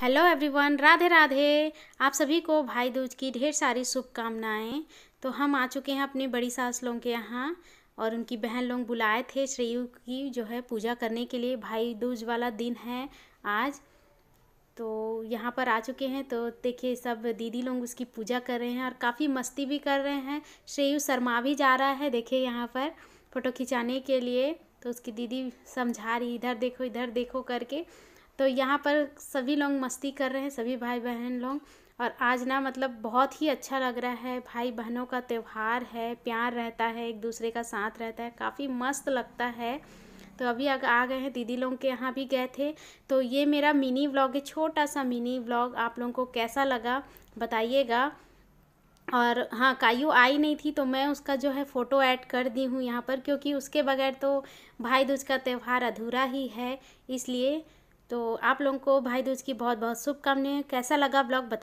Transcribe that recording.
hello everyone Radhe Radhe आप सभी को भाई दूज की ढेर सारी शुभकामनाएं तो हम आ चुके हैं अपनी बड़ी सास लोगों के यहाँ और उनकी बहन लोग बुलाए थे श्रेयु की जो है पूजा करने के लिए भाई दूज वाला दिन है आज तो यहाँ पर आ चुके हैं तो देखिए सब दीदी लोग उसकी पूजा कर रहे हैं और काफ़ी मस्ती भी कर रहे हैं श्रेयु शर्मा भी जा रहा है देखिए यहाँ पर फ़ोटो खिंचाने के लिए तो उसकी दीदी समझा रही इधर देखो इधर देखो करके तो यहाँ पर सभी लोग मस्ती कर रहे हैं सभी भाई बहन लोग और आज ना मतलब बहुत ही अच्छा लग रहा है भाई बहनों का त्यौहार है प्यार रहता है एक दूसरे का साथ रहता है काफ़ी मस्त लगता है तो अभी अगर आ गए हैं दीदी लोगों के यहाँ भी गए थे तो ये मेरा मिनी व्लॉग है छोटा सा मिनी व्लॉग आप लोगों को कैसा लगा बताइएगा और हाँ कायू आई नहीं थी तो मैं उसका जो है फ़ोटो ऐड कर दी हूँ यहाँ पर क्योंकि उसके बगैर तो भाई दूज का त्यौहार अधूरा ही है इसलिए तो आप लोगों को भाई दूज की बहुत बहुत शुभकामनाएं कैसा लगा ब्लॉग बता